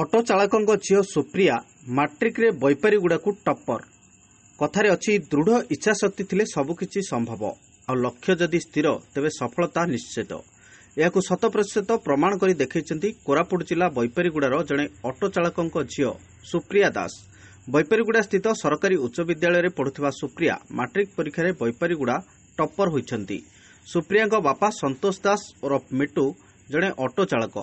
auto ଚାଳକଙ୍କ ଝିଅ Supriya ମାଟ୍ରିକରେ ବୈପାରୀଗୁଡ଼ାକୁ topper କଥାରେ ଅଛି ଦୃଢ଼ ଇଚ୍ଛାଶକ୍ତି ଥିଲେ ସବୁକିଛି ସମ୍ଭବ ଆଉ ଲକ୍ଷ୍ୟ ଯଦି ସ୍ଥିର ତେବେ ସଫଳତା ନିଶ୍ଚିତ ଏହାକୁ ଶତପ୍ରତିଶତ ପ୍ରମାଣ କରି ଦେଖାଇଛନ୍ତି କୋରାପୁଟ ଜିଲ୍ଲା ବୈପାରୀଗୁଡ଼ାର ଜଣେ ଅଟୋ ଚାଳକଙ୍କ ଝିଅ ସୁପ୍ରିୟା ଦାସ ବୈପାରୀଗୁଡ଼ା ସ୍ଥିତ ସରକାରୀ ଉଚ୍ଚ ବିଦ୍ୟାଳୟରେ ପଢ଼ୁଥିବା ସୁପ୍ରିୟା ମାଟ୍ରିକ୍ ପରୀକ୍ଷାରେ ବୈପାରୀଗୁଡ଼ା ଟପର ହୋଇଛନ୍ତି ସୁପ୍ରିୟାଙ୍କ ବାପା ସନ୍ତୋଷ ଦାସ ଓରଫ ମିଟୁ ଜଣେ ଅଟୋ ଚାଳକ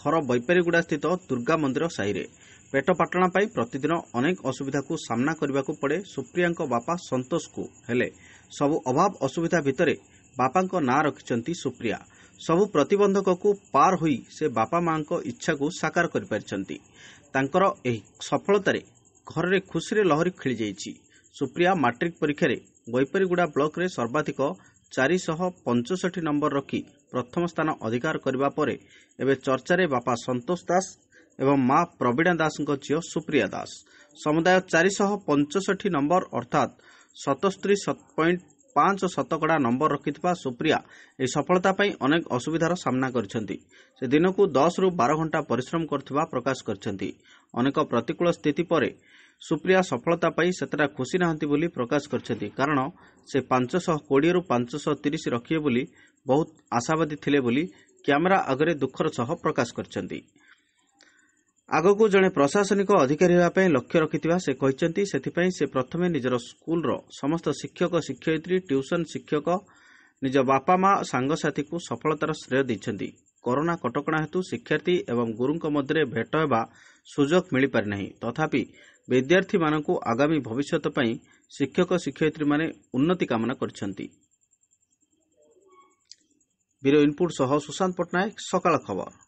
ଘର ବୈପାରିଗୁଡ଼ା ସ୍ଥିତ ଦୁର୍ଗା ମନ୍ଦିର ସାହିରେ ପେଟ ପାଟଣା ପାଇଁ ପ୍ରତିଦିନ ଅନେକ ଅସୁବିଧାକୁ ସାମ୍ନା କରିବାକୁ ପଡ଼େ ସୁପ୍ରିୟାଙ୍କ ବାପା ସନ୍ତୋଷଙ୍କୁ ହେଲେ ସବୁ ଅଭାବ ଅସୁବିଧା ଭିତରେ ବାପାଙ୍କ ନାଁ ରଖିଛନ୍ତି ସୁପ୍ରିୟା ସବୁ ପ୍ରତିବନ୍ଧକକୁ ପାର ହୋଇ ସେ ବାପା ମାଙ୍କ ଇଚ୍ଛାକୁ ସାକାର କରିପାରିଛନ୍ତି ତାଙ୍କର ଏହି ସଫଳତାରେ ଘରରେ ଖୁସିରେ ଲହରୀ ଖେଳିଯାଇଛି ସୁପ୍ରିୟା ମାଟ୍ରିକ୍ ପରୀକ୍ଷାରେ ବୈପାରୀଗୁଡ଼ା ବ୍ଲକ୍ରେ ସର୍ବାଧିକ ଚାରିଶହ ପଞ୍ଚଷଠି ନମ୍ଘର ରଖି ପ୍ରଥମ ସ୍ଥାନ ଅଧିକାର କରିବା ପରେ ଏବେ ଚର୍ଚ୍ଚାରେ ବାପା ସନ୍ତୋଷ ଦାସ ଏବଂ ମା ପ୍ରବୀଣା ଦାସଙ୍କ ଝିଅ ସୁପ୍ରିୟା ଦାସ ସମୁଦାୟ ଚାରିଶହ ପଞ୍ଚଷଠି ନମ୍ଘର ଅର୍ଥାତ୍ ସତସ୍ତରୀ ପଏଣ୍ଟ ପାଞ୍ଚ ଶତକଡ଼ା ନମ୍ବର ରଖିଥିବା ସୁପ୍ରିୟା ଏହି ସଫଳତା ପାଇଁ ଅନେକ ଅସୁବିଧାର ସାମ୍ନା କରିଛନ୍ତି ସେ ଦିନକୁ ଦଶରୁ ବାର ଘଣ୍ଟା ପରିଶ୍ରମ କରୁଥିବା ପ୍ରକାଶ କରିଛନ୍ତି ଅନେକ ପ୍ରତିକୂଳ ସ୍ଥିତି ପରେ ସୁପ୍ରିୟା ସଫଳତା ପାଇଁ ସେତେଟା ଖୁସି ନାହାନ୍ତି ବୋଲି ପ୍ରକାଶ କରିଛନ୍ତି କାରଣ ସେ ପାଞ୍ଚଶହ କୋଡ଼ିଏରୁ ପାଞ୍ଚଶହ ତିରିଶ ରଖିବେ ବୋଲି ବହୁତ ଆଶାବାଦୀ ଥିଲେ ବୋଲି କ୍ୟାମେରା ଆଗରେ ଦୁଃଖର ସହ ପ୍ରକାଶ କରିଛନ୍ତି ଆଗକୁ ଜଣେ ପ୍ରଶାସନିକ ଅଧିକାରୀ ହେବା ପାଇଁ ଲକ୍ଷ୍ୟ ରଖିଥିବା ସେ କହିଛନ୍ତି ସେଥିପାଇଁ ସେ ପ୍ରଥମେ ନିଜର ସ୍କୁଲର ସମସ୍ତ ଶିକ୍ଷକ ଶିକ୍ଷୟିତ୍ରୀ ଟ୍ୟୁସନ୍ ଶିକ୍ଷକ ନିଜ ବାପା ମା' ସାଙ୍ଗସାଥୀକୁ ସଫଳତାର ଶ୍ରେୟ ଦେଇଛନ୍ତି କରୋନା କଟକଣା ହେତୁ ଶିକ୍ଷାର୍ଥୀ ଏବଂ ଗୁରୁଙ୍କ ମଧ୍ୟରେ ଭେଟ ହେବା ସୁଯୋଗ ମିଳିପାରି ନାହିଁ ତଥାପି ବିଦ୍ୟାର୍ଥୀମାନଙ୍କୁ ଆଗାମୀ ଭବିଷ୍ୟତ ପାଇଁ ଶିକ୍ଷକ ଶିକ୍ଷୟିତ୍ରୀମାନେ ଉନ୍ନତି କାମନା କରିଛନ୍ତି